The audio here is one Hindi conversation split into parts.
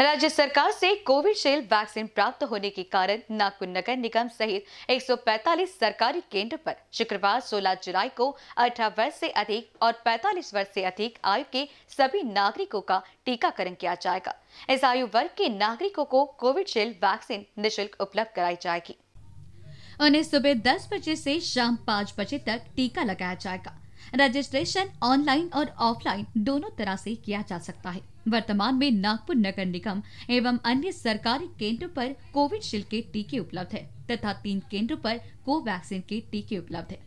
राज्य सरकार से कोविशील्ड वैक्सीन प्राप्त होने के कारण नागपुर नगर निगम सहित 145 सरकारी केंद्र पर शुक्रवार 16 जुलाई को 18 वर्ष से अधिक और 45 वर्ष से अधिक आयु के सभी नागरिकों का टीकाकरण किया जाएगा इस आयु वर्ग के नागरिकों को कोविशील्ड वैक्सीन निशुल्क उपलब्ध कराई जाएगी उन्हें सुबह दस बजे ऐसी शाम पाँच बजे तक टीका लगाया जाएगा रजिस्ट्रेशन ऑनलाइन और ऑफलाइन दोनों तरह से किया जा सकता है वर्तमान में नागपुर नगर निगम एवं अन्य सरकारी केंद्रों पर कोविडशील्ड के टीके उपलब्ध है तथा तीन केंद्रों पर कोवैक्सीन के टीके उपलब्ध है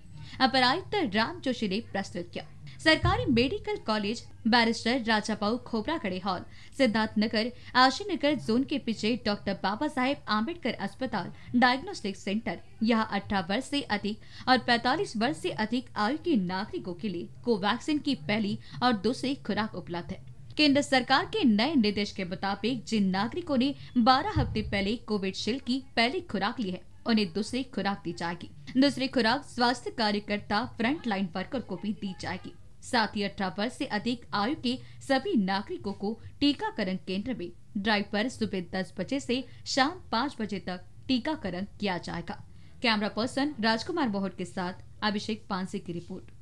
अपरायुक्त राम जोशी ने प्रस्तुत किया सरकारी medical college barrister Rajabhau Khobragade hall Siddharth Ashi Ashinagar zone के पीछे डॉक्टर बाबा साहेब आम्बेडकर अस्पताल डायग्नोस्टिक सेंटर यहाँ अठारह वर्ष से अधिक और 45 वर्ष से अधिक आयु के नागरिकों के लिए कोवैक्सीन की पहली और दूसरी खुराक उपलब्ध है केंद्र सरकार के नए निर्देश के मुताबिक जिन नागरिकों ने 12 हफ्ते पहले कोविडशील्ड की पहली खुराक ली है उन्हें दूसरी खुराक दी जाएगी दूसरी खुराक स्वास्थ्य कार्यकर्ता फ्रंट लाइन वर्कर को भी दी जाएगी साथ ही अठारह वर्ष से अधिक आयु के सभी नागरिकों को टीकाकरण केंद्र में ड्राइव पर सुबह दस बजे से शाम पाँच बजे तक टीकाकरण किया जाएगा कैमरा पर्सन राजकुमार मोहट के साथ अभिषेक पांसे की रिपोर्ट